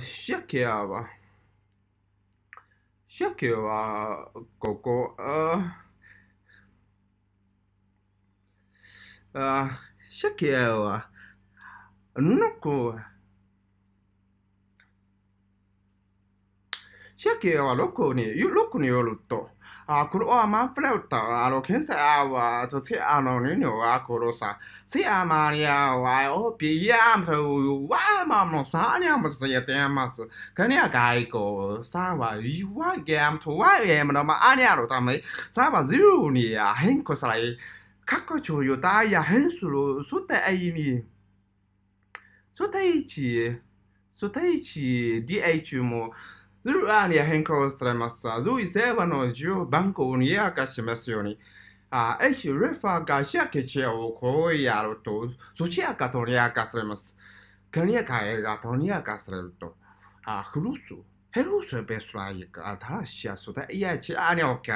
シャケアは、シャケアは、ここ、あ、あ、シャケアは、ノコ、シャケアはロコに、ロコによると、あクロアマンプレウタあの検査はとせあのニニョはコロサせあまりやわおぴやむとわまもさにゃむせてますかにゃがいこさはゆわげむとわえむのまあにゃろためさはゼロにや変更され各所有大や変するそてあいにそていちそていち DH もルアーに変更されます。ルイセワの10番号に明かしますように。あ、エシレファがシャケチェをこうやると、そちらかとに明かされます。ケニアか映画とに明かされると。あ、フルス。Hello, pessoal. Atarasia, suta, ia, ci, ane, ok,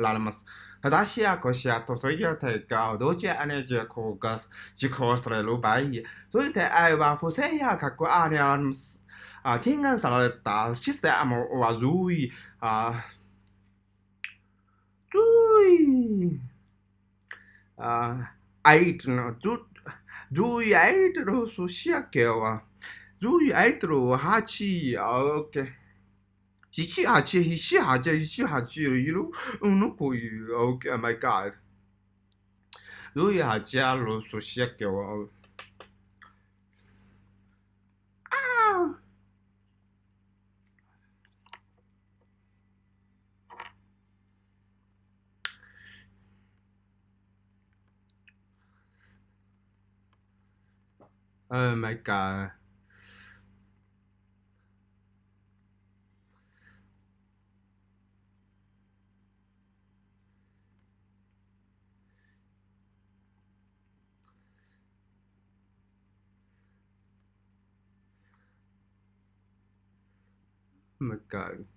lalmas. Atarasia, cosia, to, so, ia, te, gao, doce, ane, je, cogas, ci, costre, lubai. So, te, aiva, fusea, caco, ane, alms. A, tingan, salata, ciste, amo, o, azui, a. Dui. A, ait, no, du, dui, ait, no, sushia, que, o, dui, ait, no, hachi, ok. Hishi hachi, hishi hachi, hishi hachi, you know, no okay, my god. Lui hachi, so shake, wow. Oh my god. ago oh